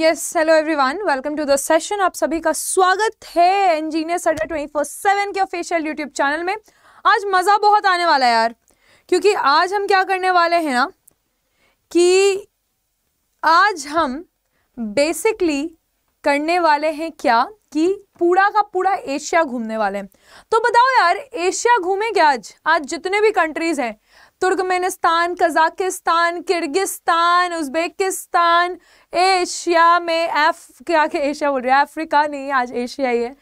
Yes hello everyone welcome to the session आप सभी का स्वागत है इंजीनियर सडा ट्वेंटी फोर सेवन के ऑफिशियल यूट्यूब चैनल में आज मज़ा बहुत आने वाला है यार क्योंकि आज हम क्या करने वाले हैं ना कि आज हम बेसिकली करने वाले हैं क्या कि पूरा का पूरा एशिया घूमने वाले हैं तो बताओ यार एशिया घूमे क्या आज आज जितने भी कंट्रीज़ हैं Turkmenistan Kazakhstan Kyrgyzstan Uzbekistan Asia में एफ क्या के एशिया बोल रहे हैं अफ्रीका नहीं आज एशिया ही है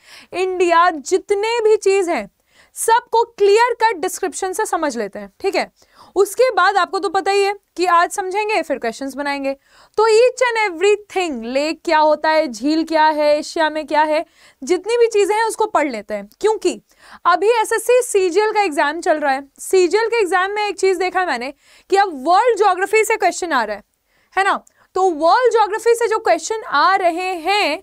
इंडिया जितने भी चीज़ हैं सबको क्लियर कट डिस्क्रिप्शन से समझ लेते हैं ठीक है उसके बाद आपको तो पता ही है कि आज समझेंगे फिर क्वेश्चंस बनाएंगे तो ईच एंड एवरी थिंग लेक क्या होता है झील क्या है एशिया में क्या है जितनी भी चीज़ें हैं उसको पढ़ लेते हैं क्योंकि अभी एस जी एल का एग्जाम चल रहा है सीजीएल के एग्जाम में एक चीज़ देखा मैंने कि अब वर्ल्ड जोग्राफी से क्वेश्चन आ रहा है है ना तो वर्ल्ड जोग्राफी से जो क्वेश्चन आ रहे हैं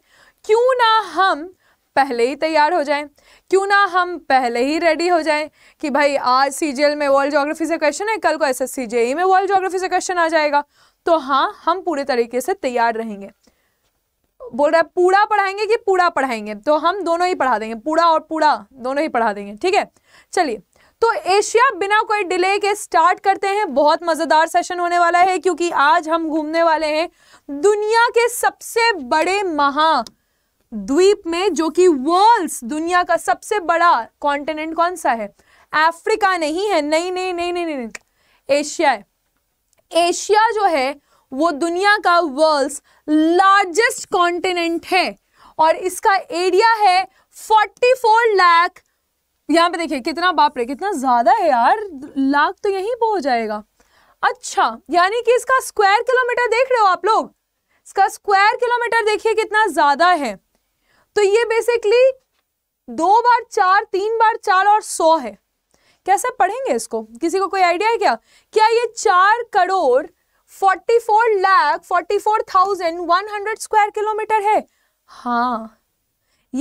क्यों ना हम पहले ही तैयार हो जाएं क्यों ना हम पहले ही रेडी हो जाएं कि भाई आज सी में वर्ल्ड जोग्राफी से क्वेश्चन है कल को एस जेई e में वर्ल्ड जोग्राफी से क्वेश्चन आ जाएगा तो हाँ हम पूरे तरीके से तैयार रहेंगे बोल रहा है पूरा पढ़ाएंगे कि पूरा पढ़ाएंगे तो हम दोनों ही पढ़ा देंगे पूरा और पूरा दोनों ही पढ़ा देंगे ठीक है चलिए तो एशिया बिना कोई डिले के स्टार्ट करते हैं बहुत मज़ेदार सेशन होने वाला है क्योंकि आज हम घूमने वाले हैं दुनिया के सबसे बड़े महा द्वीप में जो कि वर्ल्ड दुनिया का सबसे बड़ा कॉन्टिनेंट कौन सा है अफ्रीका नहीं है नहीं नहीं नहीं नहीं नहीं एशिया है एशिया जो है वो दुनिया का वर्ल्ड लार्जेस्ट कॉन्टिनेंट है और इसका एरिया है 44 लाख यहाँ पे देखिए कितना बाप रे कितना ज़्यादा है यार लाख तो यहीं पर हो जाएगा अच्छा यानी कि इसका स्क्वायर किलोमीटर देख रहे हो आप लोग इसका स्क्वायर किलोमीटर देखिए कितना ज़्यादा है तो ये बेसिकली दो बार चार तीन बार चार और सौ है कैसे पढ़ेंगे इसको किसी को कोई आइडिया है क्या क्या ये चार crore forty four lakh forty four thousand one hundred square kilometre है हाँ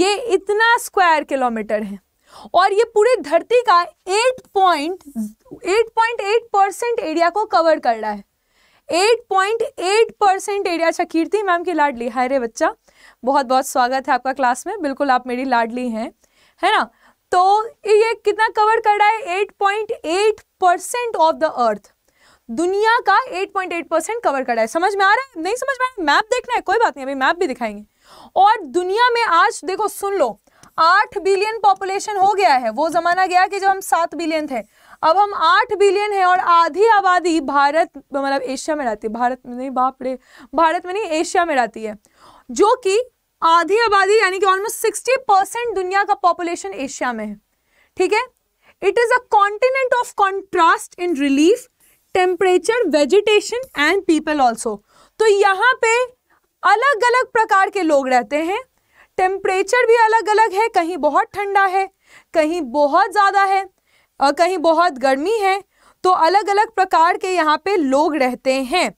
ये इतना स्क्वायर किलोमीटर है और ये पूरे धरती का eight point eight point eight percent area को कवर कर रहा है 8.8 परसेंट एरिया अच्छा कीर्ति मैम की लाडली हाय रे बच्चा बहुत बहुत स्वागत है आपका क्लास में बिल्कुल आप मेरी लाडली हैं है ना तो ये कितना कवर कर रहा है 8.8 परसेंट ऑफ द अर्थ दुनिया का 8.8 परसेंट कवर कर रहा है समझ में आ रहा है नहीं समझ में आ रहा मैप देखना है कोई बात नहीं अभी मैप भी दिखाएंगे और दुनिया में आज देखो सुन लो आठ बिलियन पॉपुलेशन हो गया है वो जमाना गया कि जब हम सात बिलियन थे अब हम आठ बिलियन है और आधी आबादी भारत मतलब एशिया में रहती है भारत में नहीं बाप रे भारत में नहीं एशिया में रहती है जो कि आधी आबादी यानी कि ऑलमोस्ट सिक्सटी परसेंट दुनिया का पॉपुलेशन एशिया में है ठीक है it is a continent of contrast in relief temperature vegetation and people also तो यहाँ पे अलग अलग प्रकार के लोग रहते हैं टेम्परेचर भी अलग अलग है कहीं बहुत ठंडा है कहीं बहुत ज़्यादा है और कहीं बहुत गर्मी है तो अलग अलग प्रकार के यहाँ पे लोग रहते हैं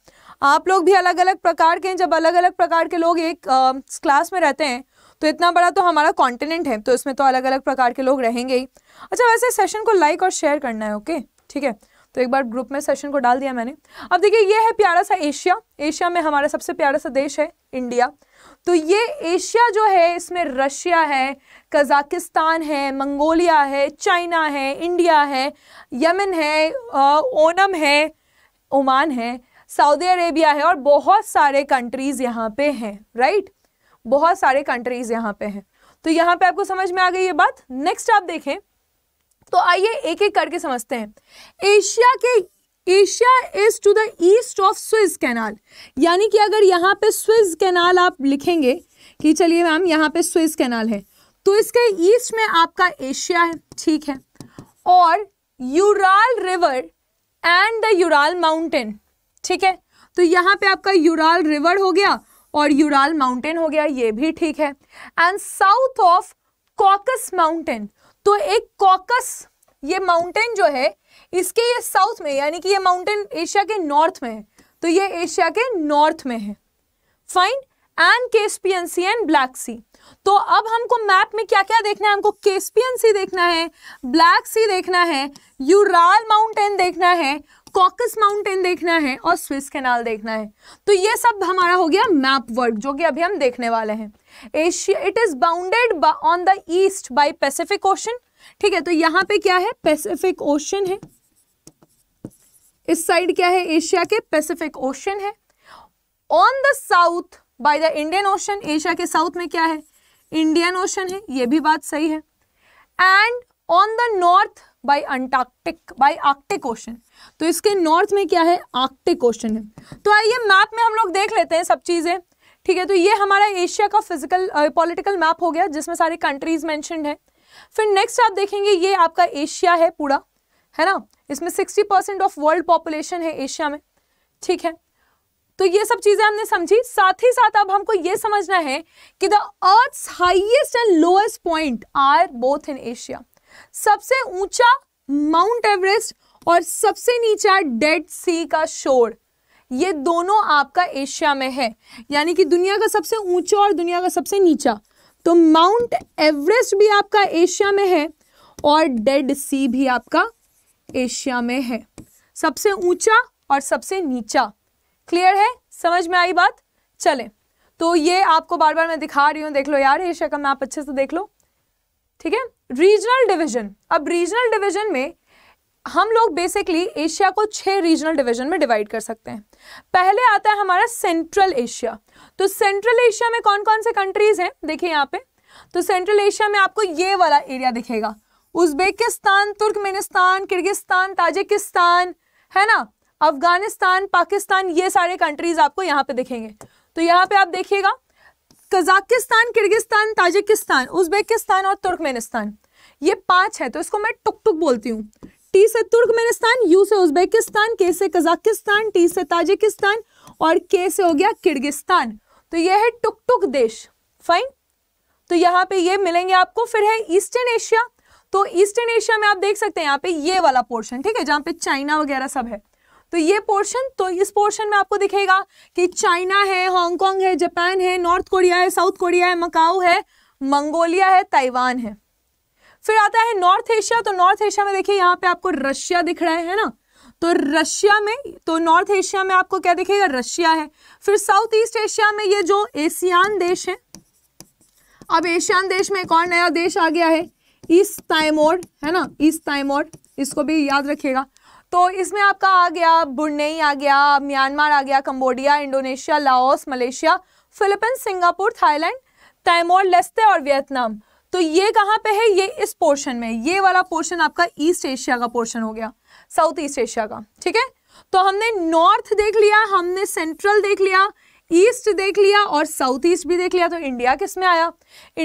आप लोग भी अलग अलग प्रकार के हैं जब अलग अलग प्रकार के लोग एक आ, क्लास में रहते हैं तो इतना बड़ा तो हमारा कॉन्टिनेंट है तो इसमें तो अलग अलग प्रकार के लोग रहेंगे ही अच्छा वैसे सेशन को लाइक और शेयर करना है ओके ठीक है तो एक बार ग्रुप में सेशन को डाल दिया मैंने अब देखिए ये है प्यारा सा एशिया एशिया में हमारा सबसे प्यारा सा देश है इंडिया तो ये एशिया जो है इसमें रशिया है कज़ाकिस्तान है मंगोलिया है चाइना है इंडिया है यमन है ओनम है ओमान है सऊदी अरेबिया है और बहुत सारे कंट्रीज़ यहाँ पे हैं राइट बहुत सारे कंट्रीज़ यहाँ पे हैं तो यहाँ पे आपको समझ में आ गई ये बात नेक्स्ट आप देखें तो आइए एक एक करके समझते हैं एशिया के Asia is to the east of Suez canal यानी कि अगर यहाँ पे स्विज कैनाल आप लिखेंगे कि चलिए मैम यहाँ पे स्विज कैनाल है तो इसके ईस्ट में आपका एशिया है ठीक है और Ural river and the Ural mountain ठीक है तो यहाँ पे आपका यूराल रिवर हो गया और यूराल माउंटेन हो गया ये भी ठीक है and south of Caucasus mountain तो एक कॉकस ये माउंटेन जो है इसके ये साउथ में यानी कि ये माउंटेन एशिया के नॉर्थ में है तो ये एशिया के नॉर्थ में है fine and Caspian sea and black sea तो अब हमको मैप में क्या क्या देखना है हमको केसपियन सी देखना है ब्लैक सी देखना है यूराल माउंटेन देखना है कॉकस माउंटेन देखना है और स्विस कैनाल देखना है तो ये सब हमारा हो गया मैप वर्क जो कि अभी हम देखने वाले हैं Asia it is bounded on the east by Pacific ocean ठीक है तो यहाँ पे क्या है पैसिफिक ओशन है इस साइड क्या है एशिया के पैसिफिक ओशन है on the south by the Indian ocean Asia के साउथ में क्या है इंडियन ओशन है ये भी बात सही है and on the north by Antarctic by Arctic ocean तो इसके नॉर्थ में क्या है आर्कटिक ओशन है तो आइए मैप में हम लोग देख लेते हैं सब चीज़ें ठीक है तो ये हमारा एशिया का फिजिकल पॉलिटिकल मैप हो गया जिसमें सारे कंट्रीज मैंशनड है फिर नेक्स्ट आप देखेंगे ये आपका एशिया है पूरा है ना इसमें sixty percent of world population है एशिया में ठीक है तो ये सब चीज़ें हमने समझी साथ ही साथ अब हमको ये समझना है कि the earth highest and lowest point are both in Asia सबसे ऊंचा माउंट एवरेस्ट और सबसे नीचा डेड सी का शोर ये दोनों आपका एशिया में है यानी कि दुनिया का सबसे ऊंचा और दुनिया का सबसे नीचा तो माउंट एवरेस्ट भी आपका एशिया में है और डेड सी भी आपका एशिया में है सबसे ऊंचा और सबसे नीचा क्लियर है समझ में आई बात चले तो ये आपको बार बार मैं दिखा रही हूं देख लो यार एशिया का मैप अच्छे से देख लो ठीक है रीजनल डिवीजन अब रीजनल डिवीजन में हम लोग बेसिकली एशिया को छः रीजनल डिवीजन में डिवाइड कर सकते हैं पहले आता है हमारा सेंट्रल एशिया तो सेंट्रल एशिया में कौन कौन से कंट्रीज़ हैं देखिए यहाँ पे तो सेंट्रल एशिया में आपको ये वाला एरिया दिखेगा उज्बेकिस्तान तुर्कमेनिस्तान किर्गिस्तान ताजिकिस्तान है ना अफगानिस्तान पाकिस्तान ये सारे कंट्रीज आपको यहाँ पे दिखेंगे तो यहाँ पे आप देखिएगा कजाकिस्तान किर्गिस्तान ताजिकिस्तान उज्बेकिस्तान और तुर्कमेनिस्तान ये पांच है तो इसको मैं टुक टुक बोलती हूँ टी से तुर्कमेनिस्तान यू से उज्बेकिस्तान के से कजाकिस्तान टी से ताजिकिस्तान और के से हो गया किर्गिस्तान तो यह है टुक टुक देश फाइन तो यहाँ पे ये मिलेंगे आपको फिर है ईस्टर्न एशिया तो ईस्टर्न एशिया में आप देख सकते हैं यहाँ पे ये वाला पोर्शन ठीक है जहाँ पे चाइना वगैरह सब है तो ये पोर्शन तो इस पोर्शन में आपको दिखेगा कि चाइना है हांगकांग है जापान है नॉर्थ कोरिया है साउथ कोरिया है मकाऊ है मंगोलिया है ताइवान है फिर आता है नॉर्थ एशिया तो नॉर्थ एशिया में देखिए यहाँ पे आपको रशिया दिख रहा है ना तो रशिया में तो नॉर्थ एशिया में आपको क्या दिखेगा रशिया है फिर साउथ ईस्ट एशिया में ये जो एशियान देश है अब एशियान देश में एक और नया देश आ गया है ईस्ट ताइमोर है ना ईस्ट ताइमोर इसको भी याद रखिएगा तो इसमें आपका आ गया बुनई आ गया म्यांमार आ गया Cambodia Indonesia Laos Malaysia Philippines Singapore Thailand Timor Leste और वियतनाम तो ये कहाँ पे है ये इस पोर्शन में ये वाला पोर्शन आपका ईस्ट एशिया का पोर्शन हो गया साउथ ईस्ट एशिया का ठीक है तो हमने नॉर्थ देख लिया हमने सेंट्रल देख लिया ईस्ट देख लिया और साउथ ईस्ट भी देख लिया तो इंडिया किस में आया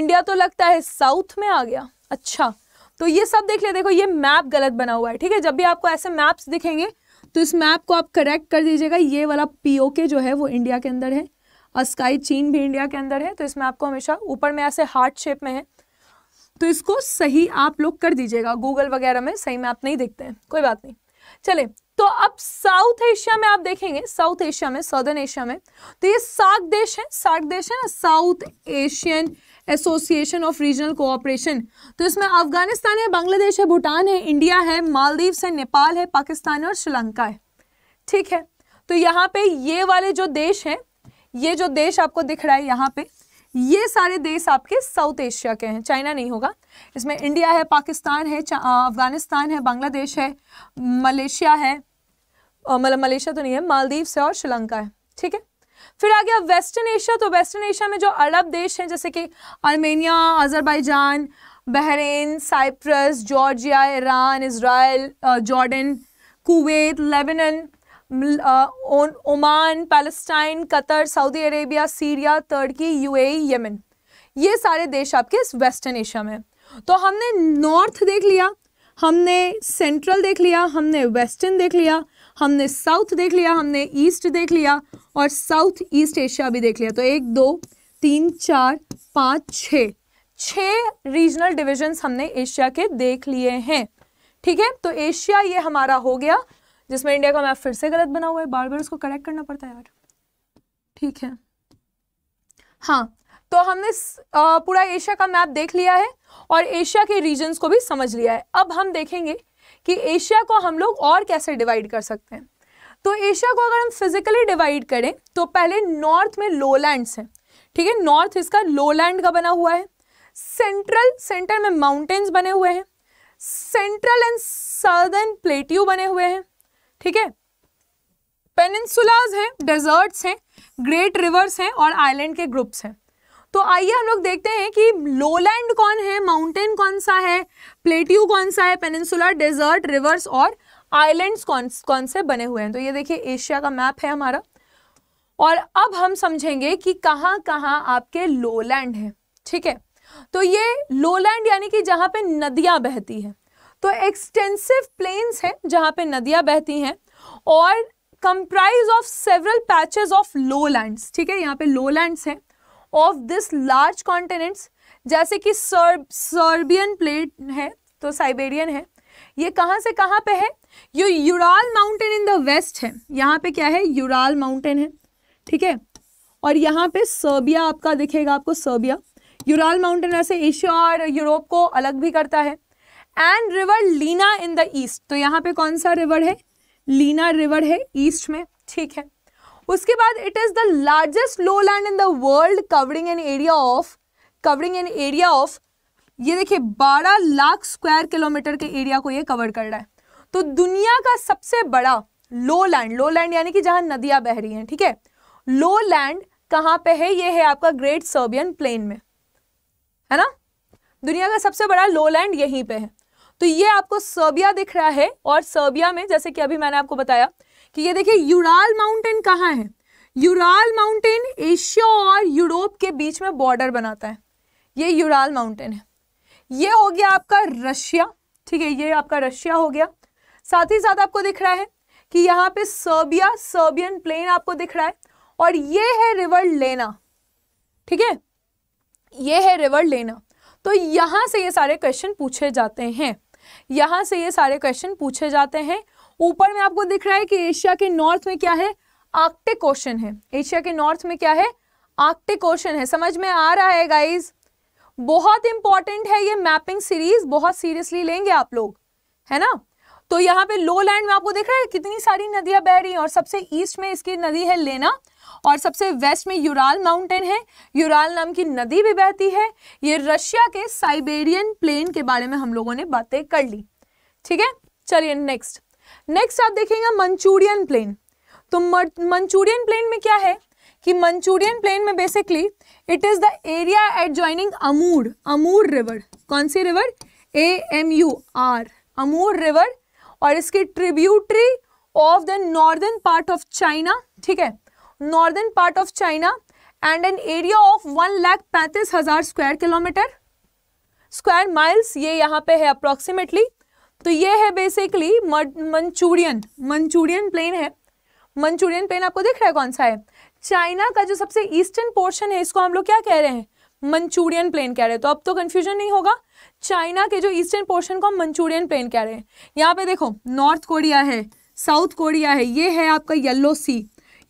इंडिया तो लगता है साउथ में आ गया अच्छा तो ये सब देख लिया देखो ये मैप गलत बना हुआ है ठीक है जब भी आपको ऐसे मैप्स दिखेंगे तो इस मैप को आप करेक्ट कर दीजिएगा ये वाला पीओके जो है वो इंडिया के अंदर है अस्काई चीन भी इंडिया के अंदर है तो इस मैप को हमेशा ऊपर में ऐसे हार्ट शेप में है तो इसको सही आप लोग कर दीजिएगा गूगल वगैरह में सही में आप नहीं देखते हैं कोई बात नहीं चले तो अब साउथ एशिया में आप देखेंगे साउथ एशिया में सदर्न एशिया में तो ये सार्क देश है सार्क देश है ना south Asian association of regional cooperation तो इसमें अफगानिस्तान है बांग्लादेश है भूटान है इंडिया है मालदीव है नेपाल है पाकिस्तान है और श्रीलंका है ठीक है तो यहाँ पे ये वाले जो देश हैं ये जो देश आपको दिख रहा है यहाँ पे ये सारे देश आपके साउथ एशिया के हैं चाइना नहीं होगा इसमें इंडिया है पाकिस्तान है अफगानिस्तान है बांग्लादेश है मलेशिया है मतलब मलेशिया तो नहीं है मालदीव है और श्रीलंका है ठीक है फिर आ गया वेस्टर्न एशिया तो वेस्टर्न एशिया में जो अरब देश हैं जैसे कि Armenia Azerbaijan Bahrain Cyprus Georgia Iran Israel Jordan Kuwait Lebanon Oman Palestine Qatar Saudi Arabia Syria तुर्की यूएई यमन ये सारे देश आपके इस वेस्टर्न एशिया में तो हमने नॉर्थ देख लिया हमने सेंट्रल देख लिया हमने वेस्टर्न देख लिया हमने साउथ देख लिया हमने ईस्ट देख लिया और साउथ ईस्ट एशिया भी देख लिया तो एक दो तीन चार पाँच छः छः रीजनल डिविजन्स हमने एशिया के देख लिए हैं ठीक है तो एशिया ये हमारा हो गया जिसमें इंडिया का मैप फिर से गलत बना हुआ है बार बार उसको करेक्ट करना पड़ता है यार ठीक है हाँ तो हमने पूरा एशिया का मैप देख लिया है और एशिया के रीजन्स को भी समझ लिया है अब हम देखेंगे कि एशिया को हम लोग और कैसे डिवाइड कर सकते हैं तो एशिया को अगर हम फिजिकली डिवाइड करें तो पहले नॉर्थ में लोलैंड्स हैं ठीक है नॉर्थ इसका लोलैंड का बना हुआ है सेंट्रल सेंटर में माउंटेन्स बने हुए हैं सेंट्रल एंड सदर्न प्लेट्यू बने हुए हैं ठीक है पेनिनसुलाज हैं डेजर्ट्स हैं ग्रेट रिवर्स हैं और आइलैंड के ग्रुप्स हैं तो आइए हम लोग देखते हैं कि लोलैंड कौन है माउंटेन कौन सा है प्लेट्यू कौन सा है पेनिनसुलर डेजर्ट रिवर्स और आइलैंड्स कौन कौन से बने हुए हैं तो ये देखिए एशिया का मैप है हमारा और अब हम समझेंगे कि कहाँ कहाँ आपके लोलैंड है ठीक है तो ये लोलैंड यानी कि जहाँ पे नदियाँ बहती हैं तो एक्सटेंसिव प्लेन्स हैं जहाँ पे नदियाँ बहती हैं और comprise of several patches of low lands ठीक है यहाँ पे लो लैंड्स हैं ऑफ दिस लार्ज कॉन्टिनेंट्स जैसे कि सर्ब सर्बियन प्लेट है तो साइबेरियन है ये कहाँ से कहाँ पे है ये Ural mountain in the west है यहाँ पे क्या है यूराल माउंटेन है ठीक है और यहाँ पे सर्बिया आपका दिखेगा आपको सर्बिया यूराल माउंटेन ऐसे एशिया और यूरोप को अलग भी करता है and river Lena in the east तो यहाँ पे कौन सा रिवर है लीना रिवर है ईस्ट में ठीक है उसके बाद it is the largest low land in the world covering an area of covering an area of ये देखिए 12 लाख स्क्वायर किलोमीटर के एरिया को ये कवर कर रहा है तो दुनिया का सबसे बड़ा लो लैंड लो लैंड यानी कि जहाँ नदियाँ बह रही हैं ठीक है लो लैंड कहाँ पे है ये है आपका ग्रेट सर्बियन प्लेन में है ना दुनिया का सबसे बड़ा लो लैंड यहीं पे है तो ये आपको सर्बिया दिख रहा है और सर्बिया में जैसे कि अभी मैंने आपको बताया कि ये देखिए यूराल माउंटेन कहाँ है यूराल माउंटेन एशिया और यूरोप के बीच में बॉर्डर बनाता है ये यूराल माउंटेन है ये हो गया आपका रशिया ठीक है ये आपका रशिया हो गया साथ ही साथ आपको दिख रहा है कि यहाँ पे सर्बिया सर्बियन प्लेन आपको दिख रहा है और ये है रिवर लेना ठीक है ये है रिवर लेना तो यहां से ये सारे क्वेश्चन पूछे जाते हैं यहाँ से ये सारे क्वेश्चन पूछे जाते हैं ऊपर में आपको दिख रहा है कि एशिया के नॉर्थ में क्या है आर्कटिक क्वेश्चन है एशिया के नॉर्थ में क्या है आर्कटिक क्वेश्चन है समझ में आ रहा है गाइज बहुत इंपॉर्टेंट है ये मैपिंग सीरीज बहुत सीरियसली लेंगे आप लोग है ना तो यहाँ पे लो लैंड में आपको देख रहा है कितनी सारी नदियां बह रही हैं और सबसे ईस्ट में इसकी नदी है लेना और सबसे वेस्ट में यूराल माउंटेन है यूराल नाम की नदी भी बहती है ये रशिया के साइबेरियन प्लेन के बारे में हम लोगों ने बातें कर ली ठीक है चलिए नेक्स्ट नेक्स्ट आप देखेंगे मंचूरियन प्लेन तो मंचूरियन प्लेन में क्या है कि मंचूरियन प्लेन में basically it is the area at joining Amur Amur river कौन सी river A M U R Amur river और इसकी tributary of the northern part of China ठीक है northern part of China and an area of one lakh पैंतीस हजार square kilometre square miles ये यहाँ पे है अप्रोक्सीमेटली तो ये है बेसिकली मंचूरियन मंचूरियन प्लेन है मंचूरियन प्लेन आपको दिख रहा है कौन सा है चाइना का जो सबसे ईस्टर्न पोर्शन है इसको हम लोग क्या कह रहे हैं मंचूरियन प्लेन कह रहे हैं तो अब तो कन्फ्यूजन नहीं होगा चाइना के जो ईस्टर्न पोर्शन को हम मंचूरियन प्लेन कह रहे हैं यहाँ पे देखो नॉर्थ कोरिया है साउथ कोरिया है ये है आपका येल्लो सी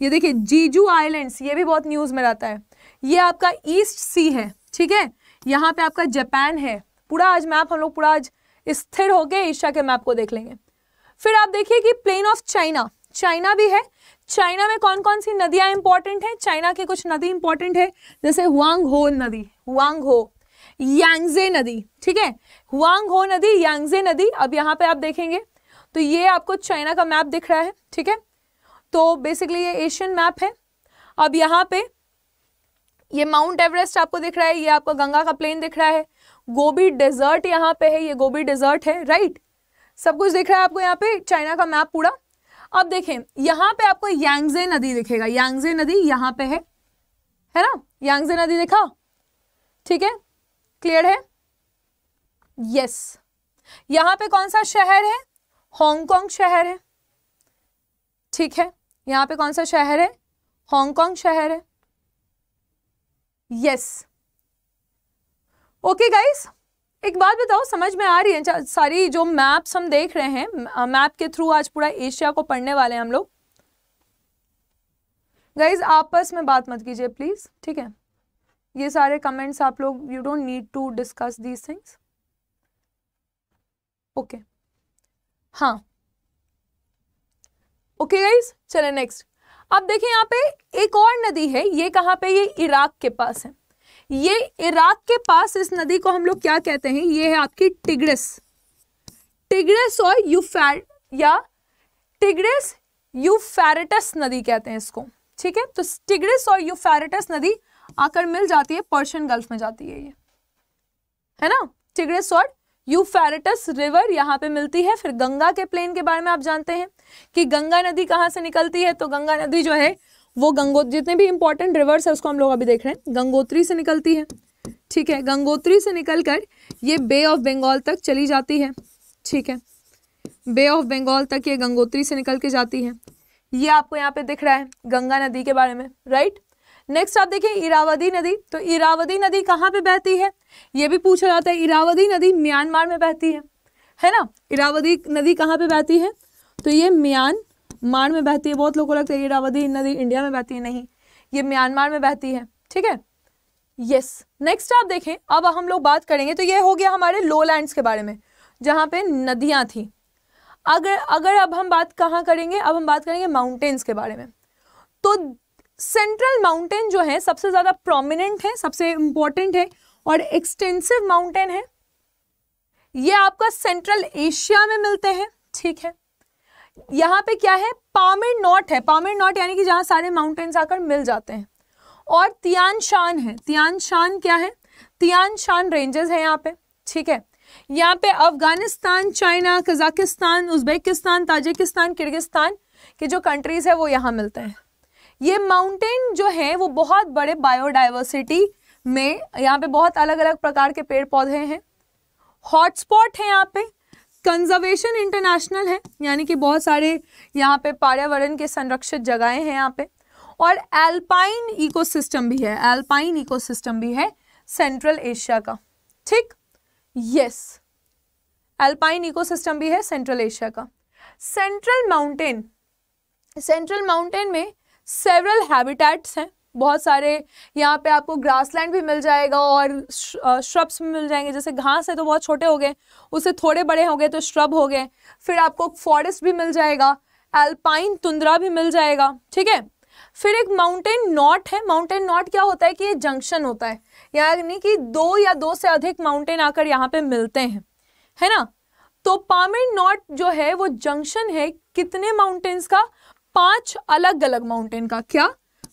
ये देखिए जीजू आइलैंड्स ये भी बहुत न्यूज़ में रहता है ये आपका ईस्ट सी है ठीक है यहाँ पे आपका जापान है पूरा आज मैप हम लोग पूरा आज स्थिर होके एशिया के मैप को देख लेंगे फिर आप देखिए कि प्लेन ऑफ चाइना चाइना भी है चाइना में कौन कौन सी नदियां इंपॉर्टेंट हैं चाइना की कुछ नदी इंपॉर्टेंट है जैसे हुआंग हो नदी हुआंग हो यांगजे नदी ठीक है हुआंग हो नदी यांगजे नदी अब यहाँ पे आप देखेंगे तो ये आपको चाइना का मैप दिख रहा है ठीक है तो बेसिकली ये एशियन मैप है अब यहाँ पे ये माउंट एवरेस्ट आपको दिख रहा है ये आपको गंगा का प्लेन दिख रहा है गोभी डेजर्ट यहाँ पे है ये गोभी डेजर्ट है राइट सब कुछ दिख रहा है आपको यहाँ पे चाइना का मैप पूरा अब देखें यहाँ पे आपको यांगजे नदी दिखेगा यांगजे नदी यहाँ पे है है ना यांगजे नदी दिखा ठीक है क्लियर है यस यहाँ पे कौन सा शहर है हांगकांग शहर है ठीक है यहाँ पे कौन सा शहर है हांगकांग शहर है यस ओके गाइस एक बात बताओ समझ में आ रही है सारी जो मैप्स हम देख रहे हैं मैप के थ्रू आज पूरा एशिया को पढ़ने वाले हैं हम लोग गाइज आपस में बात मत कीजिए प्लीज़ ठीक है ये सारे कमेंट्स आप लोग you don't need to discuss these things okay हाँ ओके गाइज चले नेक्स्ट अब देखिए यहाँ पे एक और नदी है ये कहाँ पे ये इराक के पास है ये इराक के पास इस नदी को हम लोग क्या कहते हैं ये है आपकी टिग्रेस टिग्रेस और यूफैर या टिग्रेस यूफेरेटस नदी कहते हैं इसको ठीक है तो टिग्रेस और यूफेरेटस नदी आकर मिल जाती है पर्शियन गल्फ में जाती है ये है ना टिग्रेस और यूफेरेटस रिवर यहाँ पे मिलती है फिर गंगा के प्लेन के बारे में आप जानते हैं कि गंगा नदी कहाँ से निकलती है तो गंगा नदी जो है वो गंगो जितने भी इंपॉर्टेंट रिवर्स है उसको हम लोग अभी देख रहे हैं गंगोत्री से निकलती है ठीक है गंगोत्री से निकल कर ये बे ऑफ बंगाल तक चली जाती है ठीक है बे ऑफ बंगाल तक ये गंगोत्री से निकल के जाती है ये आपको यहाँ पे दिख रहा है गंगा नदी के बारे में राइट नेक्स्ट आप देखें इरावदी नदी तो इरावदी नदी कहाँ पे बहती है ये भी पूछा जाता है इरावदी नदी म्यांमार में बहती है है ना इरावदी नदी कहाँ पे बहती है तो ये म्यांमार में बहती है बहुत लोगों को लगता है इरावदी नदी इंडिया में बहती है नहीं ये म्यांमार में बहती है ठीक है यस नेक्स्ट आप देखें अब हम लोग बात करेंगे तो ये हो गया हमारे लो लैंड्स के बारे में जहाँ पे नदियाँ थी अगर अगर अब हम बात कहाँ करेंगे अब हम बात करेंगे माउंटेन्स के बारे में तो सेंट्रल माउंटेन जो है सबसे ज़्यादा प्रोमिनेंट है सबसे इंपॉर्टेंट है और एक्सटेंसिव माउंटेन है ये आपका सेंट्रल एशिया में मिलते हैं ठीक है यहाँ पे क्या है पामिर नॉट है पामिर नॉट यानी कि जहाँ सारे माउंटेन्स आकर मिल जाते हैं और तियान शान है तियान शान क्या है तियान शान रेंजेस है यहाँ पे ठीक है यहाँ पे Afghanistan China Kazakhstan Uzbekistan Tajikistan Kyrgyzstan के जो कंट्रीज है वो यहाँ मिलते हैं ये माउंटेन जो है वो बहुत बड़े बायोडाइवर्सिटी में यहाँ पे बहुत अलग अलग प्रकार के पेड़ पौधे हैं हॉटस्पॉट है यहाँ पे कंजर्वेशन इंटरनेशनल है यानी कि बहुत सारे यहाँ पे पर्यावरण के संरक्षित जगहें हैं यहाँ पे और एल्पाइन इकोसिस्टम भी है एल्पाइन इकोसिस्टम भी है सेंट्रल एशिया का ठीक यस एल्पाइन इकोसिस्टम भी है सेंट्रल एशिया का सेंट्रल माउंटेन सेंट्रल माउंटेन में सेवरल हैबिटेट्स हैं बहुत सारे यहाँ पे आपको ग्रासलैंड भी मिल जाएगा और श्रब्स भी मिल जाएंगे जैसे घास है तो बहुत छोटे हो गए उससे थोड़े बड़े हो गए तो श्रब हो गए फिर आपको फॉरेस्ट भी मिल जाएगा एल्पाइन तुंद्रा भी मिल जाएगा ठीक है फिर एक माउंटेन नॉट है माउंटेन नॉट क्या होता है कि ये जंक्शन होता है यानी कि दो या दो से अधिक माउंटेन आकर यहाँ पे मिलते हैं है ना तो पामिर नॉट जो है वो जंक्शन है कितने माउंटेन्स का पांच अलग अलग माउंटेन का क्या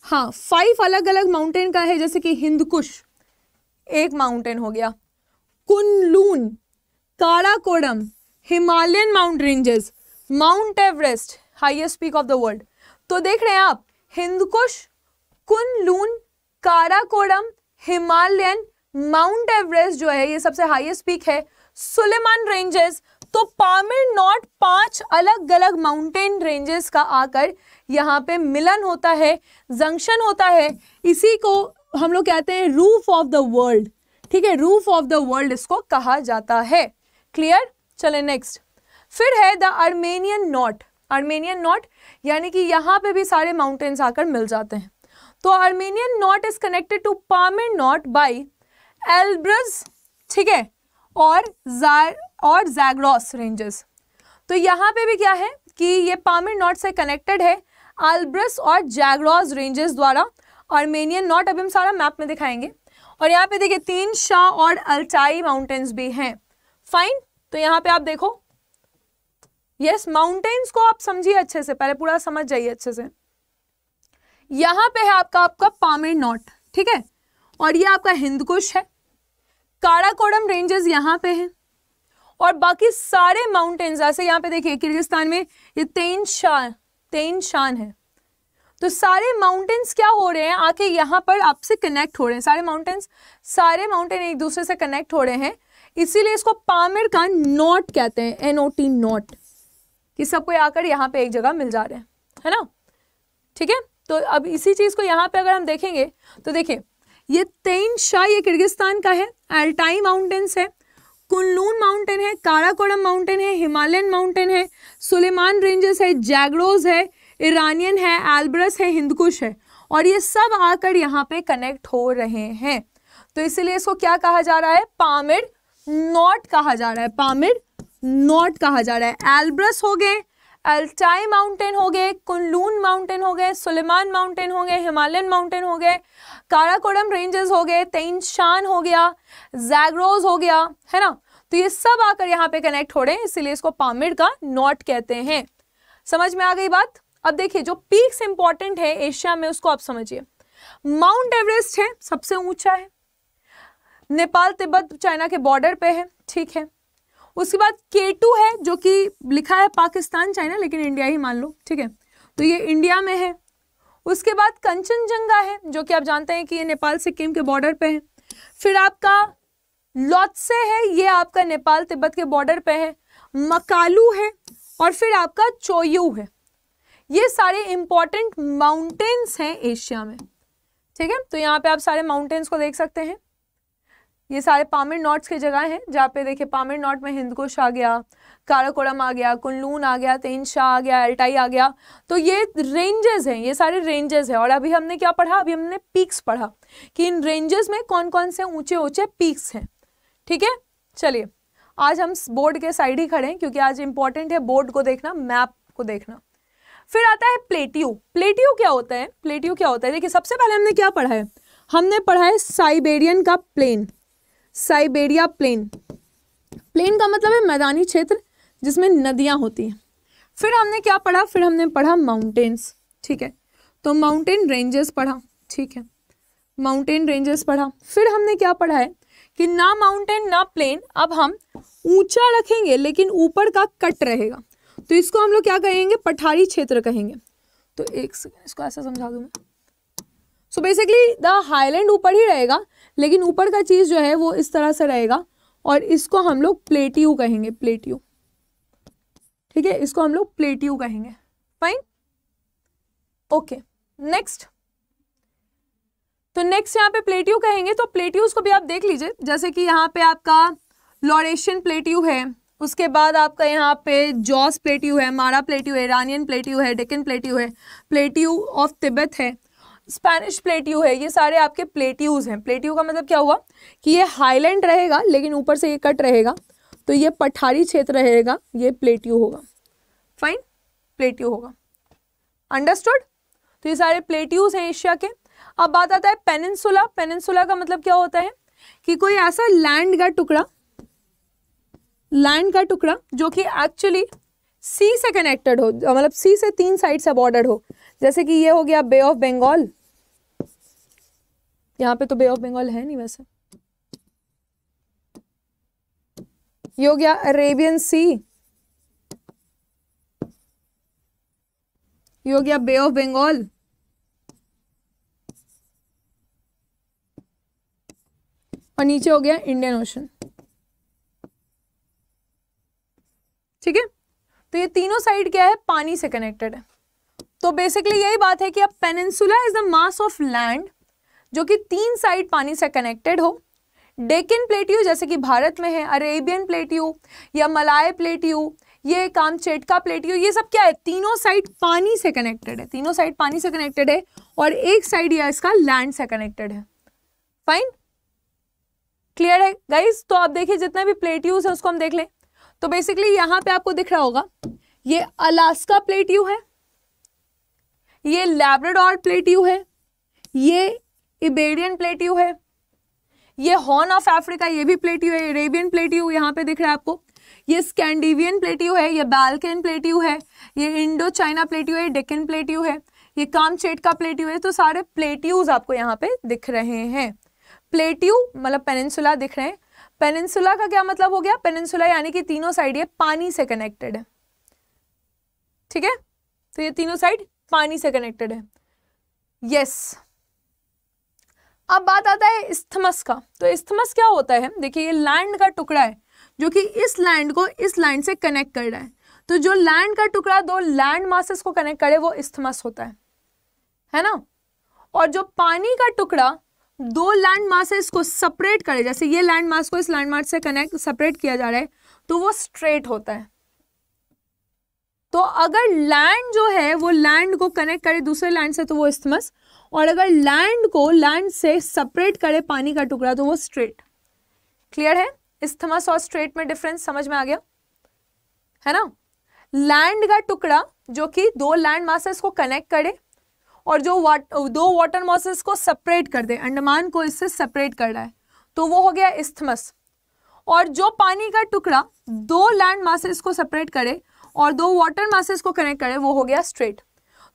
हाँ फाइव अलग अलग माउंटेन का है जैसे कि हिंदकुश एक माउंटेन हो गया Kunlun Karakoram Himalayan mount ranges mount Everest highest peak of the world तो देख रहे हैं आप Hindukush Kunlun Karakoram Himalayan mount Everest जो है ये सबसे हाईएस्ट पीक है सुलेमान रेंजेस तो पामिर नॉट पांच अलग अलग माउंटेन रेंजेस का आकर यहाँ पे मिलन होता है जंक्शन होता है इसी को हम लोग कहते हैं रूफ ऑफ द वर्ल्ड ठीक है रूफ ऑफ द वर्ल्ड इसको कहा जाता है क्लियर चले नेक्स्ट फिर है the Armenian knot Armenian knot यानी कि यहाँ पे भी सारे माउंटेन्स आकर मिल जाते हैं तो Armenian knot is connected to Pamir knot by Elburz ठीक है और जार और जैग्रॉस रेंजेस तो यहाँ पे भी क्या है कि ये पामिर नॉट से कनेक्टेड है आलब्रस और जैग्रॉस रेंजेस द्वारा आर्मेनियन नॉट अभी हम सारा मैप में दिखाएंगे और यहाँ पे देखिए तीन शाह और अल्टाई माउंटेन्स भी हैं फाइन तो यहाँ पे आप देखो यस माउंटेन्स को आप समझिए अच्छे से पहले पूरा समझ जाइए अच्छे से यहाँ पे है आपका आपका पामिर नॉट ठीक है और ये आपका हिंदकुश है काराकोडम रेंजेस यहाँ पे हैं और बाकी सारे माउंटेन्स जैसे यहाँ पे देखिए किर्गिस्तान में ये तेन शान तेन शान है तो सारे माउंटेन्स क्या हो रहे हैं आके यहाँ पर आपसे कनेक्ट हो रहे हैं सारे माउंटेन्स सारे माउंटेन एक दूसरे से कनेक्ट हो रहे हैं इसीलिए इसको पामिर का नॉट कहते हैं एन ओ टी नॉट कि सबको आकर यहाँ पे एक जगह मिल जा रहे हैं है ना ठीक है तो अब इसी चीज़ को यहाँ पे अगर हम देखेंगे तो देखिए ये तेन शाह ये किर्गिस्तान का है एल्टाई माउंटेन्स है कुल्लून माउंटेन है काराकोरम माउंटेन है हिमालयन माउंटेन है सुलेमान रेंजेस है जैगरोज है ईरानियन है एल्ब्रस है हिंदकुश है और ये सब आकर यहाँ पे कनेक्ट हो रहे हैं तो इसीलिए इसको क्या कहा जा रहा है पामिर नॉट कहा जा रहा है पामिर नॉट कहा जा रहा है एल्ब्रस हो गए अल्टाई माउंटेन हो गए कुल्लून माउंटेन हो गए सुलेमान माउंटेन हो गए हिमालयन माउंटेन हो गए काराकोडम रेंजेस हो गए तेन शान हो गया जैगरोज हो गया है ना तो ये सब आकर यहाँ पे कनेक्ट हो रहे हैं इसीलिए इसको पामिर का नॉट कहते हैं समझ में आ गई बात अब देखिए जो पीक्स इंपॉर्टेंट है एशिया में उसको आप समझिए माउंट एवरेस्ट है सबसे ऊंचा है नेपाल तिब्बत चाइना के बॉर्डर पे है ठीक है उसके बाद के टू है जो कि लिखा है पाकिस्तान चाइना लेकिन इंडिया ही मान लो ठीक है तो ये इंडिया में है उसके बाद कंचनजंगा है जो कि आप जानते हैं कि ये नेपाल सिक्किम के बॉर्डर पे है फिर आपका लॉत्से है ये आपका नेपाल तिब्बत के बॉर्डर पे है मकालू है और फिर आपका चोयू है ये सारे इंपॉर्टेंट माउंटेन्स हैं एशिया में ठीक है तो यहाँ पे आप सारे माउंटेन्स को देख सकते हैं ये सारे पामिर नॉट्स की जगह हैं जहाँ पे देखिए पामिर नॉट में हिंदकुश आ गया काराकोरम आ गया कुल्लून आ गया तेन शाह आ गया एल्टाई आ गया तो ये रेंजेस हैं ये सारे रेंजेस हैं और अभी हमने क्या पढ़ा अभी हमने पीक्स पढ़ा कि इन रेंजेस में कौन कौन से ऊंचे ऊंचे पीक्स हैं ठीक है चलिए आज हम बोर्ड के साइड ही खड़े हैं क्योंकि आज इंपॉर्टेंट है बोर्ड को देखना मैप को देखना फिर आता है प्लेट्यू प्लेट्यू क्या होता है प्लेट्यू क्या होता है देखिए सबसे पहले हमने क्या पढ़ा है हमने पढ़ा है साइबेरियन का प्लेन साइबेरिया प्लेन प्लेन का मतलब है मैदानी क्षेत्र जिसमें नदियाँ होती हैं फिर हमने क्या पढ़ा फिर हमने पढ़ा माउंटेन्स ठीक है तो माउंटेन रेंजेस पढ़ा ठीक है माउंटेन रेंजेस पढ़ा फिर हमने क्या पढ़ा है कि ना माउंटेन ना प्लेन अब हम ऊंचा रखेंगे लेकिन ऊपर का कट रहेगा तो इसको हम लोग क्या कहेंगे पठारी क्षेत्र कहेंगे तो एक सेकेंड इसको ऐसा समझा दूंगा मैं सो बेसिकली द हाईलैंड ऊपर ही रहेगा लेकिन ऊपर का चीज़ जो है वो इस तरह से रहेगा और इसको हम लोग प्लेटियो कहेंगे प्लेटियो ठीक है इसको हम लोग प्लेटियो कहेंगे फाइन ओके नेक्स्ट तो नेक्स्ट यहाँ पे प्लेटियो कहेंगे तो प्लेटियोज को भी आप देख लीजिए जैसे कि यहाँ पे आपका लॉरेशियन प्लेटियो है उसके बाद आपका यहाँ पे जॉस प्लेटियो है मारा प्लेटियो है इरानियन प्लेटियो है डेकन प्लेटियो है प्लेटियो ऑफ तिब्बत है स्पेनिश प्लेट्यू है ये सारे आपके प्लेट्यूज हैं प्लेट्यू का मतलब क्या हुआ कि ये हाईलैंड रहेगा लेकिन ऊपर से ये कट रहेगा तो ये पठारी क्षेत्र रहेगा ये प्लेट्यू होगा फाइन प्लेट्यू होगा अंडरस्टूड तो ये सारे प्लेट्यूज हैं एशिया के अब बात आता है पेनिनसुला पेनिनसुला का मतलब क्या होता है कि कोई ऐसा लैंड का टुकड़ा लैंड का टुकड़ा जो कि एक्चुअली सी से कनेक्टेड हो मतलब सी से तीन साइड से बॉर्डर हो जैसे कि ये हो गया बे ऑफ बंगाल यहाँ पे तो बे ऑफ बंगाल है नहीं वैसे ये हो गया अरेबियन सी यो हो गया बे ऑफ बंगाल और नीचे हो गया इंडियन ओशन ठीक है तो ये तीनों साइड क्या है पानी से कनेक्टेड है तो बेसिकली यही बात है कि अब peninsula is the mass of land जो कि तीन साइड पानी से कनेक्टेड हो डेकिन प्लेट्यू जैसे कि भारत में है अरेबियन प्लेट्यू या मलाय प्लेट्यू ये काम चेटका प्लेट्यू ये सब क्या है तीनों साइड पानी से कनेक्टेड है तीनों साइड पानी से कनेक्टेड है और एक साइड या इसका लैंड से कनेक्टेड है फाइन क्लियर है गाइज तो आप देखिए जितने भी प्लेट्यूज है उसको हम देख लें तो बेसिकली यहां पे आपको दिख रहा होगा ये अलास्का प्लेट्यू है ये लेब्राडोर प्लेट्यू है ये इबेरियन प्लेट्यू है ये हॉर्न ऑफ अफ्रीका ये भी प्लेट्यू है अरेबियन प्लेट्यू यहाँ पे दिख रहा है आपको ये स्कैंडिवियन प्लेट्यू है ये बाल्कन प्लेट्यू है ये इंडो चाइना प्लेट्यू है डेकन प्लेट्यू है ये कामचेट का प्लेट्यू है तो सारे प्लेट्यूज आपको यहाँ पे दिख रहे हैं प्लेट्यू मतलब पेनिनसुला दिख रहे हैं पेनिनसुला का क्या मतलब हो गया पेनिनसुला यानी कि तीनों साइड ये पानी से कनेक्टेड है ठीक है तो ये तीनों साइड पानी से कनेक्टेड है यस yes. अब बात आता है इस्थमस का तो इस्थमस क्या होता है देखिए ये लैंड का टुकड़ा है जो कि इस लैंड को इस लैंड से कनेक्ट कर रहा है तो जो लैंड का टुकड़ा दो लैंड मासेस को कनेक्ट करे वो इस्थमस होता है है ना और जो पानी का टुकड़ा दो लैंड मासेस को सेपरेट करे जैसे ये लैंड मास को इस लैंड मार्स से कनेक्ट सेपरेट किया जा रहा है तो वो स्ट्रेट होता है तो अगर लैंड जो है वो लैंड को कनेक्ट करे दूसरे लैंड से तो वो इस्थमस और अगर लैंड को लैंड से सेपरेट करे पानी का टुकड़ा तो वो स्ट्रेट क्लियर है इस्थमस और स्ट्रेट में डिफरेंस समझ में आ गया है ना लैंड का टुकड़ा जो कि दो लैंड मासेस को कनेक्ट करे और जो वाट दो वाटर मासेस को सेपरेट कर दे अंडमान को इससे सेपरेट कर रहा है तो वो हो गया इस्थमस और जो पानी का टुकड़ा दो लैंड मासेस को सेपरेट करे और दो वाटर मासेस को कनेक्ट करे वो हो गया स्ट्रेट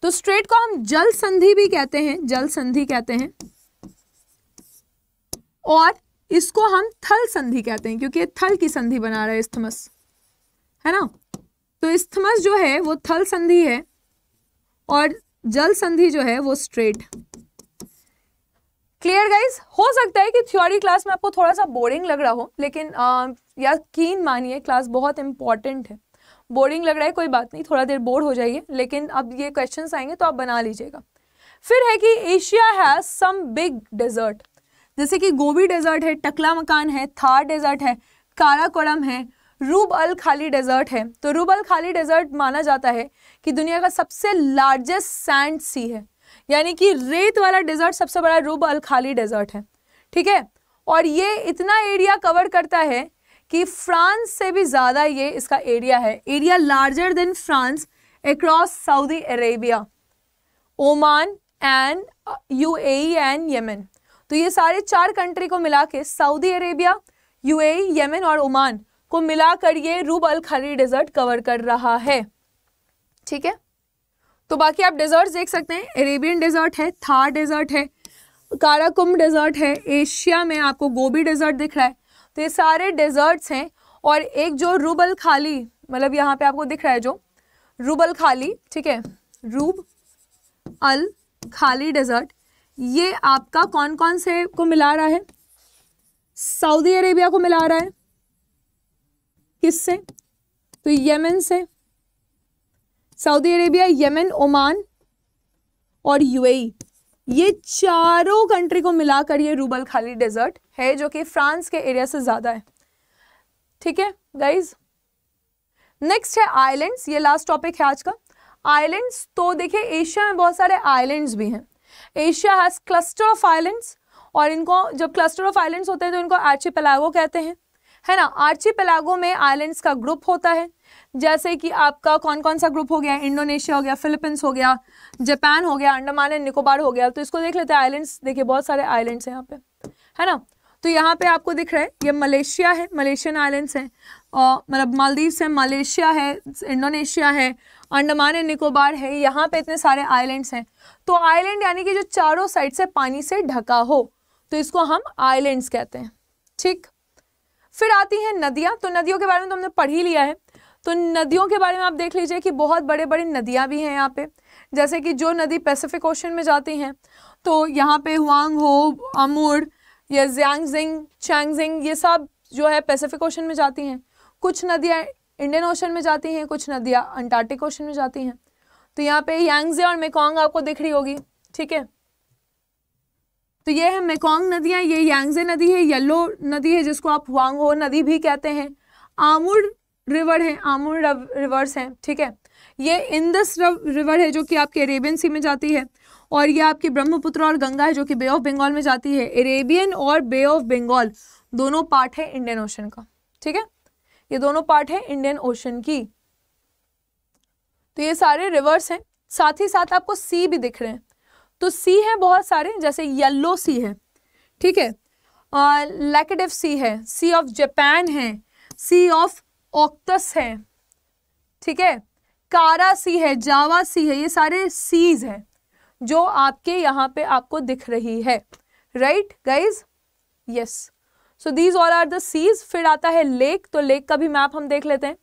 तो स्ट्रेट को हम जल संधि भी कहते हैं जल संधि कहते हैं और इसको हम थल संधि कहते हैं क्योंकि थल की संधि बना रहा है स्थमस है ना तो स्थमस जो है वो थल संधि है और जल संधि जो है वो स्ट्रेट क्लियर गाइज हो सकता है कि थ्योरी क्लास में आपको थोड़ा सा बोरिंग लग रहा हो लेकिन आ, या कीन मानिए क्लास बहुत इंपॉर्टेंट है बोरिंग लग रहा है कोई बात नहीं थोड़ा देर बोर हो जाइए लेकिन अब ये क्वेश्चन आएंगे तो आप बना लीजिएगा फिर है कि Asia has some big desert जैसे कि गोभी डेजर्ट है टकला मकान है थार डेजर्ट है काराकोरम है रूब अल खाली डेजर्ट है तो रूब अल खाली डेजर्ट माना जाता है कि दुनिया का सबसे लार्जेस्ट सैंड सी है यानी कि रेत वाला डेजर्ट सबसे बड़ा रूब अल खाली डेजर्ट है ठीक है और ये इतना एरिया कवर करता है कि फ्रांस से भी ज़्यादा ये इसका एरिया है area larger than France across Saudi Arabia Oman and UAE and Yemen तो ये सारे चार कंट्री को मिला के सऊदी अरेबिया यूएई यमन और ओमान को मिलाकर ये रूब अल खरी डेजर्ट कवर कर रहा है ठीक है तो बाकी आप डेजर्ट्स देख सकते हैं अरेबियन डेजर्ट है थार डेजर्ट है काराकुम डेजर्ट है एशिया में आपको गोभी डेजर्ट दिख रहा है तो ये सारे डेजर्ट्स हैं और एक जो रूबल खाली मतलब यहाँ पे आपको दिख रहा है जो रूबल खाली ठीक है रूब अल खाली डेजर्ट ये आपका कौन कौन से को मिला रहा है सऊदी अरेबिया को मिला रहा है किससे तो यमन से सऊदी अरेबिया यमन ओमान और यूएई ये चारों कंट्री को मिलाकर ये रूबल खाली डेजर्ट है जो कि फ्रांस के एरिया से ज़्यादा है ठीक है गाइज नेक्स्ट है आइलैंड्स ये लास्ट टॉपिक है आज का आइलैंड्स तो देखिए एशिया में बहुत सारे आइलैंड्स भी हैं Asia has cluster of islands और इनको जब क्लस्टर ऑफ आइलैंड्स होते हैं तो इनको आर्ची कहते हैं है ना आर्ची में आइलैंड्स का ग्रुप होता है जैसे कि आपका कौन कौन सा ग्रुप हो गया इंडोनेशिया हो गया फिलीपींस हो गया जापान हो गया अंडमान एंड निकोबार हो गया तो इसको देख लेते हैं आइलैंड्स देखिए बहुत सारे आइलैंड्स हैं यहाँ पे है ना तो यहाँ पे आपको दिख रहा है ये मलेशिया है मलेशियन आइलैंड्स हैं और मतलब मालदीव्स हैं मलेशिया है इंडोनेशिया है अंडमान एंड निकोबार है यहाँ पे इतने सारे आइलैंड्स हैं तो आइलैंड यानी कि जो चारों साइड से पानी से ढका हो तो इसको हम आइलैंड्स कहते हैं ठीक फिर आती हैं नदियाँ तो नदियों के बारे में तो हमने पढ़ ही लिया है तो नदियों के बारे में आप देख लीजिए कि बहुत बड़े बड़ी नदियाँ भी हैं यहाँ पे जैसे कि जो नदी पैसिफिक ओशन में जाती हैं तो यहाँ पे हुआंग हो अमूर या ज्यांगजिंग चैंगजिंग ये सब जो है पैसिफिक ओशन में जाती हैं कुछ नदियाँ इंडियन ओशन में जाती हैं कुछ नदियाँ अंटार्कटिक ओशन में जाती हैं तो यहाँ पे यांगजे और मेकोंग आपको दिख रही होगी ठीक है तो ये है मेकोंग नदियाँ ये यांगजे नदी है येलो नदी है जिसको आप हुआंगहो नदी भी कहते हैं आमुर रिवर है आमूर रिवर्स हैं ठीक है ये इंदस रिवर है जो कि आपके अरेबियन सी में जाती है और ये आपकी ब्रह्मपुत्र और गंगा है जो कि बे ऑफ बंगाल में जाती है अरेबियन और बे ऑफ बंगाल दोनों पार्ट है इंडियन ओशन का ठीक है ये दोनों पार्ट है इंडियन ओशन की तो ये सारे रिवर्स हैं साथ ही साथ आपको सी भी दिख रहे हैं तो सी है बहुत सारे जैसे येल्लो सी है ठीक है लैकेटिव सी है सी ऑफ जापान है सी ऑफ ऑक्टस है ठीक है कारा सी है जावा सी है ये सारे सीज हैं जो आपके यहाँ पे आपको दिख रही है right guys yes so these all are the seas फिर आता है लेक तो लेक का भी मैप हम देख लेते हैं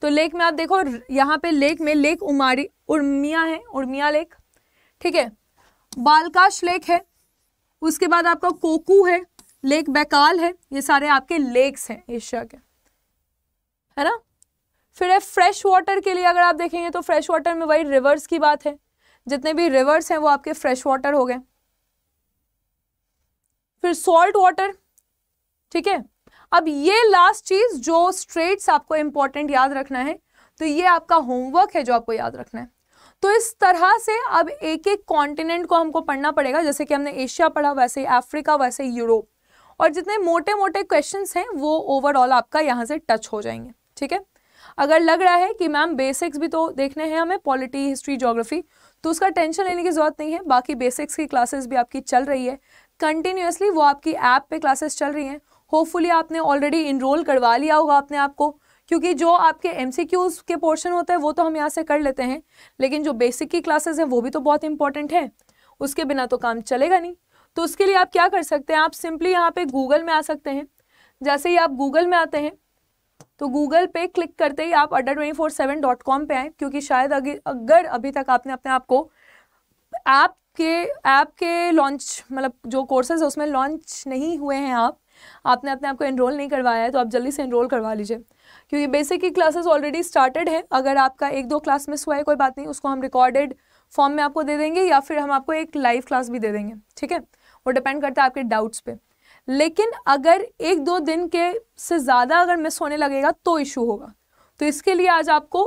तो लेक में आप देखो यहाँ पे लेक में लेक उमारी उर्मिया है उर्मिया लेक ठीक है बालकाश लेक है उसके बाद आपका कोकू है लेक बैकाल है ये सारे आपके लेक्स हैं एशिया के है ना फिर है फ्रेश वाटर के लिए अगर आप देखेंगे तो फ्रेश वाटर में वही रिवर्स की बात है जितने भी रिवर्स हैं वो आपके फ्रेश वाटर हो गए फिर सॉल्ट वाटर ठीक है अब ये लास्ट चीज जो स्ट्रेट्स आपको इंपॉर्टेंट याद रखना है तो ये आपका होमवर्क है जो आपको याद रखना है तो इस तरह से अब एक एक कॉन्टिनेंट को हमको पढ़ना पड़ेगा जैसे कि हमने एशिया पढ़ा वैसे अफ्रीका वैसे यूरोप और जितने मोटे मोटे क्वेश्चंस हैं वो ओवरऑल आपका यहाँ से टच हो जाएंगे ठीक है अगर लग रहा है कि मैम बेसिक्स भी तो देखने हैं हमें पॉलिटी हिस्ट्री जोग्राफी तो उसका टेंशन लेने की ज़रूरत नहीं है बाकी बेसिक्स की क्लासेस भी आपकी चल रही है कंटिन्यूसली वो आपकी ऐप पे क्लासेस चल रही हैं होपफुली आपने ऑलरेडी इनरोल करवा लिया होगा अपने आप को क्योंकि जो आपके एम के पोर्शन होते हैं वो तो हम यहाँ से कर लेते हैं लेकिन जो बेसिक की क्लासेज हैं वो भी तो बहुत इंपॉर्टेंट हैं उसके बिना तो काम चलेगा नहीं तो उसके लिए आप क्या कर सकते हैं आप सिंपली यहाँ पर गूगल में आ सकते हैं जैसे ही आप गूगल में आते हैं तो गूगल पे क्लिक करते ही आप Adda twenty four seven dot com पर आएँ क्योंकि शायद अगर अभी तक आपने अपने आप को ऐप के ऐप के लॉन्च मतलब जो कोर्सेज है उसमें लॉन्च नहीं हुए हैं आप आपने अपने आप को इनरोल नहीं करवाया है तो आप जल्दी से इनरोल करवा लीजिए क्योंकि बेसिक की क्लासेस ऑलरेडी स्टार्टेड है अगर आपका एक दो क्लास मिस हुआ है कोई बात नहीं उसको हम रिकॉर्डेड फॉर्म में आपको दे देंगे या फिर हम आपको एक लाइव क्लास भी दे देंगे ठीक है वो डिपेंड करता है आपके डाउट्स पर लेकिन अगर एक दो दिन के से ज़्यादा अगर मिस होने लगेगा तो इशू होगा तो इसके लिए आज आपको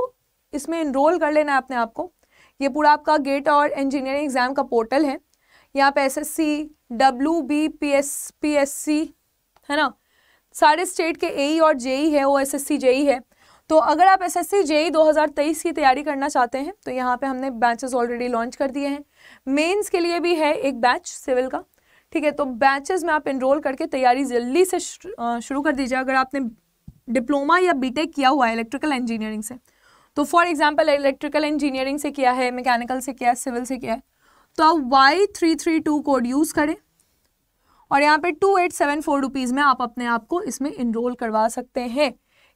इसमें इनरोल कर लेना है अपने आप को ये पूरा आपका गेट और इंजीनियरिंग एग्ज़ाम का पोर्टल है यहाँ पे S S C W B P S P S C है ना सारे स्टेट के ए e और जेई e है वो एस एस सी जेई है तो अगर आप एस एस सी जेई दो हज़ार तेईस की तैयारी करना चाहते हैं तो यहाँ पे हमने बैचेस ऑलरेडी लॉन्च कर दिए हैं मेंस के लिए भी है एक बैच सिविल का ठीक है तो बैचेज में आप इनरोल करके तैयारी जल्दी से शुरू कर दीजिए अगर आपने डिप्लोमा या बीटेक किया हुआ है इलेक्ट्रिकल इंजीनियरिंग से तो फॉर एग्जाम्पल इलेक्ट्रिकल इंजीनियरिंग से किया है मैकेनिकल से किया है सिविल से किया है तो आप Y three three two code use करें और यहाँ पे two eight seven four rupees में आप अपने आप को इसमें इनरोल करवा सकते हैं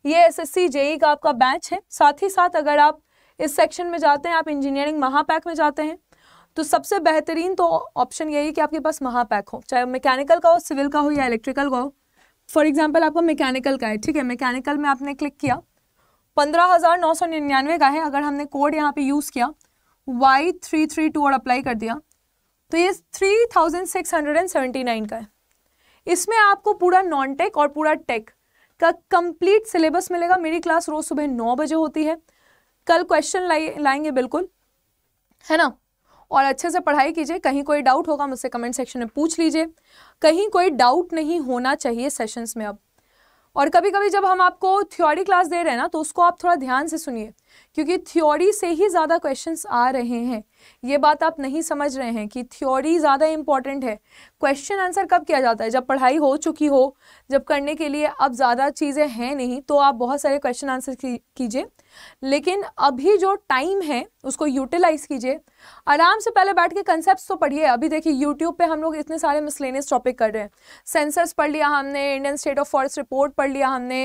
ये एस एस सी जेई का आपका बैच है साथ ही साथ अगर आप इस सेक्शन में जाते हैं आप इंजीनियरिंग महापैक में जाते हैं तो सबसे बेहतरीन तो ऑप्शन यही है कि आपके पास महापैक हो चाहे मैकेनिकल का हो सिविल का हो या इलेक्ट्रिकल का हो फॉर एग्जाम्पल आपका मैकेनिकल का है ठीक है मैकेनिकल में आपने क्लिक किया पंद्रह हज़ार नौ सौ निन्यानवे का है अगर हमने कोड यहाँ पे यूज़ किया वाई थ्री थ्री टू और अप्लाई कर दिया तो ये three thousand six hundred and seventy nine का है इसमें आपको पूरा नॉन टेक और पूरा टेक का कंप्लीट सिलेबस मिलेगा मेरी क्लास रोज़ सुबह नौ बजे होती है कल क्वेश्चन लाएंगे बिल्कुल है ना और अच्छे से पढ़ाई कीजिए कहीं कोई डाउट होगा मुझसे कमेंट सेक्शन में पूछ लीजिए कहीं कोई डाउट नहीं होना चाहिए सेशंस में अब और कभी कभी जब हम आपको थ्योरी क्लास दे रहे हैं ना तो उसको आप थोड़ा ध्यान से सुनिए क्योंकि थ्योरी से ही ज़्यादा क्वेश्चंस आ रहे हैं ये बात आप नहीं समझ रहे हैं कि थ्योरी ज़्यादा इम्पॉर्टेंट है क्वेश्चन आंसर कब किया जाता है जब पढ़ाई हो चुकी हो जब करने के लिए अब ज़्यादा चीज़ें हैं नहीं तो आप बहुत सारे क्वेश्चन आंसर कीजिए लेकिन अभी जो टाइम है उसको यूटिलाइज़ कीजिए आराम से पहले बैठ के कंसेप्ट तो पढ़िए अभी देखिए यूट्यूब पर हम लोग इतने सारे मिसलेनियस टॉपिक कर रहे हैं सेंसर्स पढ़ लिया हमने Indian state of forest report पढ़ लिया हमने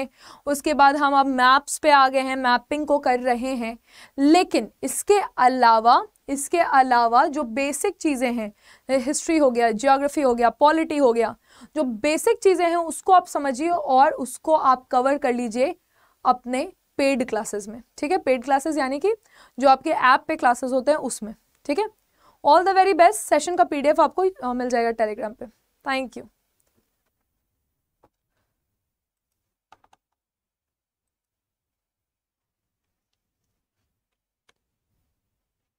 उसके बाद हम अब मैप्स पर आ गए हैं मैपिंग को कर रहे रहे हैं लेकिन इसके अलावा इसके अलावा जो बेसिक चीज़ें हैं हिस्ट्री हो गया जियोग्राफी हो गया पॉलिटी हो गया जो बेसिक चीज़ें हैं उसको आप समझिए और उसको आप कवर कर लीजिए अपने पेड क्लासेस में ठीक है पेड क्लासेस यानी कि जो आपके ऐप पे क्लासेस होते हैं उसमें ठीक है all the very best session का पीडीएफ आपको मिल जाएगा टेलीग्राम पे थैंक यू